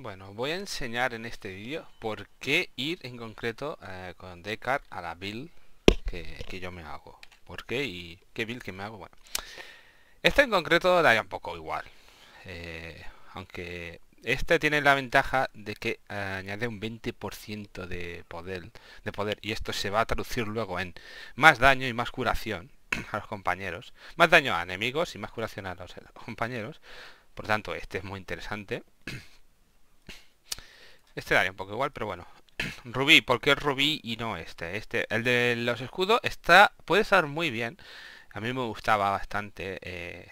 Bueno, voy a enseñar en este vídeo por qué ir en concreto eh, con Decart a la build que, yo me hago. ¿Por qué y qué build que me hago? Bueno, esta en concreto da un poco igual. Eh, aunque este tiene la ventaja de que eh, añade un 20% de poder, de poder y esto se va a traducir luego en más daño y más curación a los compañeros. Más daño a enemigos y más curación a los compañeros. Por tanto, este es muy interesante. Este daría un poco igual, pero bueno. Rubí, ¿por qué Rubí y no este? Este, el de los escudos está, puede estar muy bien. A mí me gustaba bastante, eh,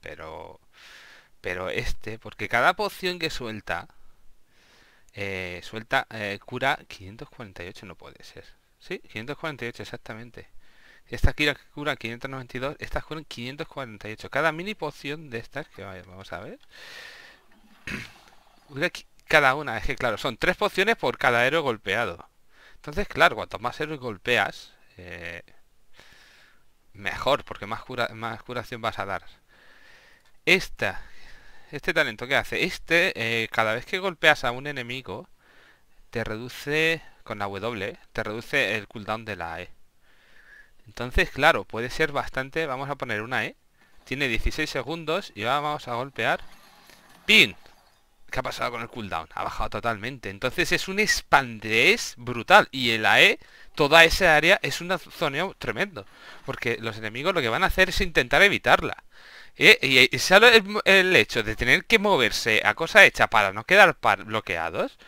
pero, pero este, porque cada poción que suelta, eh, suelta eh, cura 548, no puede ser. Sí, 548 exactamente. Esta cura, cura 592, estas cura 548. Cada mini poción de estas, que vamos a ver, cada una, es que claro, son tres pociones por cada héroe golpeado. Entonces, claro, cuanto más héroes golpeas, eh, mejor, porque más, más curación vas a dar. Esta, este talento que hace, este, eh, cada vez que golpeas a un enemigo, te reduce, con la W, te reduce el cooldown de la E. Entonces, claro, puede ser bastante, vamos a poner una E. Tiene 16 segundos y ahora vamos a golpear. ¡Pin! ¿Qué ha pasado con el cooldown? Ha bajado totalmente. Entonces es un expandez brutal. Y el AE, toda esa área es un zoneo tremendo. Porque los enemigos lo que van a hacer es intentar evitarla. Y, el, hecho de tener que moverse a cosa hecha para no quedar bloqueados,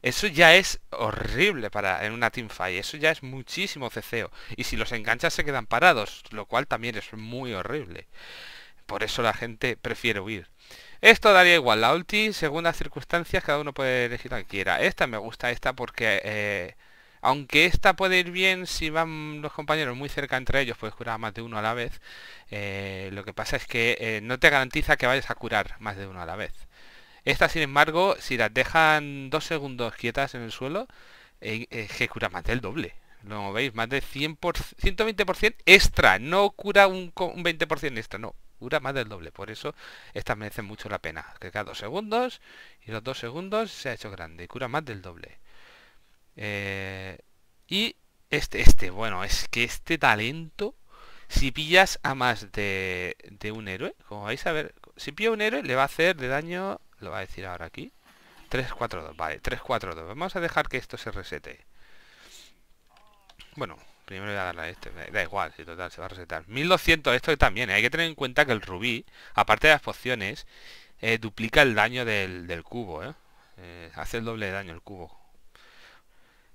eso ya es horrible para en una teamfight. Eso ya es muchísimo ceceo. Y si los enganchas se quedan parados, lo cual también es muy horrible. Por eso la gente prefiere huir. Esto daría igual, la ulti según las circunstancias cada uno puede elegir la que quiera. Esta me gusta, esta porque... Eh, aunque esta puede ir bien si van los compañeros muy cerca entre ellos, puedes curar más de uno a la vez. Eh, lo que pasa es que eh, no te garantiza que vayas a curar más de uno a la vez. Esta sin embargo, si las dejan dos segundos quietas en el suelo, que cura más del doble. Lo veis, más de 100 120% extra. No cura un 20% extra, no. Cura más del doble. Por eso estas merecen mucho la pena. Que cada dos segundos y los dos segundos se ha hecho grande cura más del doble. Eh, y este, este, bueno, es que este talento, si pillas a más de, de un héroe, como vais a ver, si pilla un héroe le va a hacer de daño, lo va a decir ahora aquí, 3, 4, 2, vale, 3, 4, 2. Vamos a dejar que esto se resete. Bueno, Primero voy a darle a este. Da igual, si total, se va a resetar. 1200, esto también. ¿eh? Hay que tener en cuenta que el rubí, aparte de las pociones, eh, duplica el daño del, cubo, ¿eh? ¿eh? Hace el doble de daño el cubo.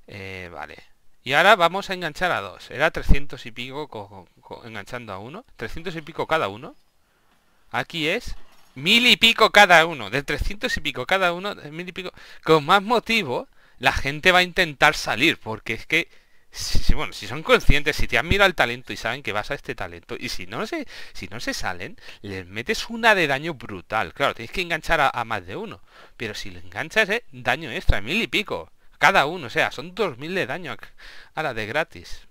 vale. Y ahora vamos a enganchar a dos. Era 300 y pico enganchando a uno. 300 y pico cada uno. Aquí es mil y pico cada uno. De 300 y pico cada uno, mil y pico. Con más motivo, la gente va a intentar salir. Porque es que si, bueno, si son conscientes, si te admira mirado el talento y saben que vas a este talento, y si no se, si no se salen, les metes una de daño brutal. Claro, tienes que enganchar a, más de uno. Pero si le enganchas, eh, daño extra, mil y pico. Cada uno, o sea, son dos mil de daño a, la de gratis.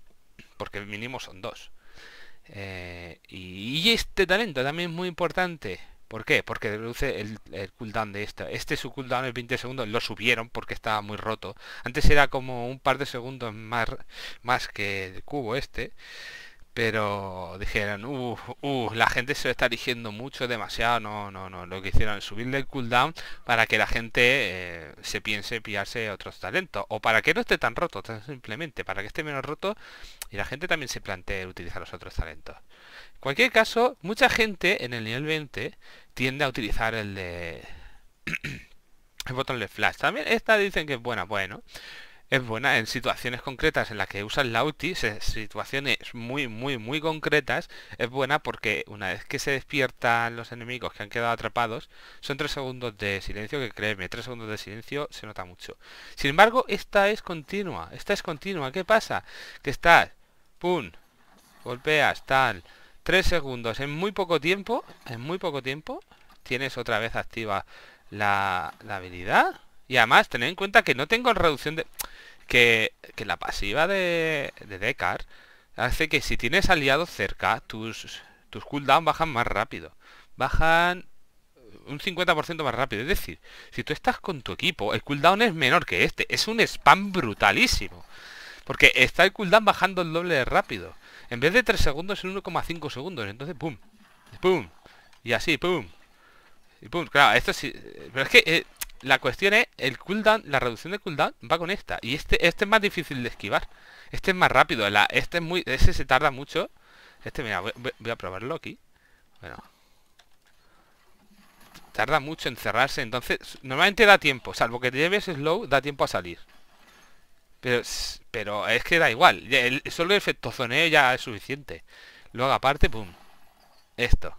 Porque el mínimo son dos. Eh, y este talento también es muy importante. ¿Por qué? Porque reduce el, cooldown de esta. Este su cooldown es 20 segundos, lo subieron porque estaba muy roto. Antes era como un par de segundos más, más que el cubo este pero dijeron, uh, la gente se está eligiendo mucho, demasiado, no, no, no. Lo que hicieron es subirle el cooldown para que la gente eh, se piense pillarse otros talentos. O para que no esté tan roto, simplemente, para que esté menos roto y la gente también se plantee utilizar los otros talentos. En cualquier caso, mucha gente en el nivel 20 tiende a utilizar el de... el botón de flash. También esta dicen que es buena, bueno es buena en situaciones concretas en las que usas la UTI, situaciones muy, muy, muy concretas, es buena porque una vez que se despiertan los enemigos que han quedado atrapados, son tres segundos de silencio, que créeme, tres segundos de silencio se nota mucho. Sin embargo, esta es continua, esta es continua, ¿qué pasa? Que estás, pum, golpeas, tal, tres segundos, en muy poco tiempo, en muy poco tiempo, tienes otra vez activa la, la habilidad y además, tened en cuenta que no tengo reducción de... Que, la pasiva de, de Dekar hace que si tienes aliados cerca, tus, tus bajan más rápido. Bajan un 50% más rápido. Es decir, si tú estás con tu equipo, el cooldown es menor que este. Es un spam brutalísimo. Porque está el cooldown bajando el doble de rápido. En vez de 3 segundos, en 1,5 segundos. Entonces, pum. Pum. Y así, pum. Y pum. Claro, esto sí... Pero es que... Eh, la cuestión es, el cooldown, la reducción de cooldown va con esta. Y este, este es más difícil de esquivar. Este es más rápido. este muy. Ese se tarda mucho. Este, mira, voy, a probarlo aquí. Tarda mucho en cerrarse. Entonces, normalmente da tiempo. Salvo que te lleves slow, da tiempo a salir. Pero, pero es que da igual. El, solo el efecto zoneo ya es suficiente. Luego aparte, pum. Esto.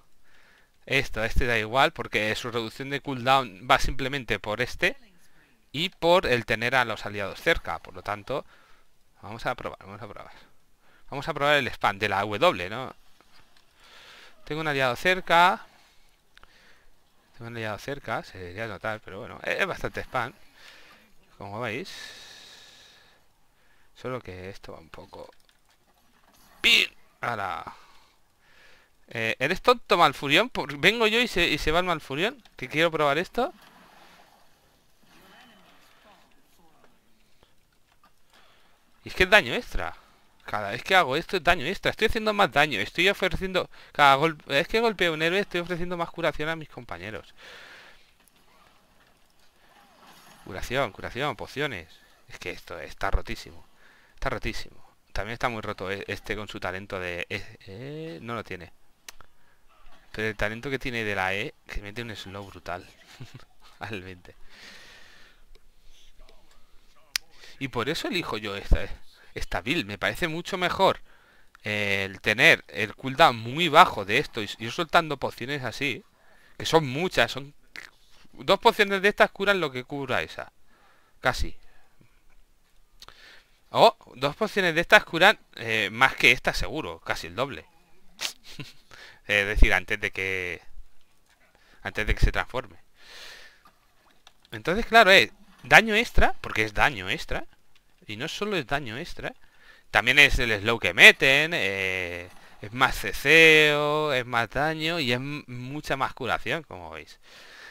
Esto, este da igual porque su reducción de cooldown va simplemente por este y por el tener a los aliados cerca. Por lo tanto, vamos a probar, vamos a probar. Vamos a probar el spam de la W, ¿no? Tengo un aliado cerca. Tengo un aliado cerca, se debería notar, pero bueno, e-, es bastante spam. Como veis. Solo que esto va un poco... ¡Pin! ¡Hala! Eh, ¿Eres tonto, Malfurión? ¿Vengo yo y se, y se va el Malfurión? Que quiero probar esto. Y es que es daño extra. Cada vez que hago esto es daño extra. Estoy haciendo más daño. Estoy ofreciendo... Cada golpe... Es que golpeo un héroe, estoy ofreciendo más curación a mis compañeros. Curación, curación, pociones. Es que esto está rotísimo. Está rotísimo. También está muy roto e, este con su talento de... Eh, eh, no lo tiene. Pero el talento que tiene de la E, que mete un slow brutal. Al Y por eso elijo yo esta, eh, esta build. Me parece mucho mejor eh, el tener el cooldown muy bajo de esto y soltando pociones así. Que son muchas, son... Dos pociones de estas curan lo que cura esa. Casi. Oh, dos pociones de estas curan eh, más que esta seguro, casi el doble. Es decir, antes de que... Antes de que se transforme. Entonces, claro, es daño extra, porque es daño extra. Y no solo es daño extra. También es el slow que meten. Eh, es más ceseo es más daño y es mucha más curación, como veis.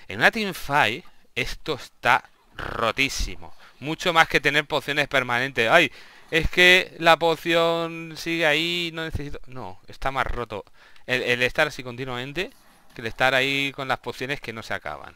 En una teamfight esto está rotísimo. Mucho más que tener pociones permanentes. ¡Ay! Es que la poción sigue ahí, no necesito... No, está más roto el, estar así continuamente que el estar ahí con las pociones que no se acaban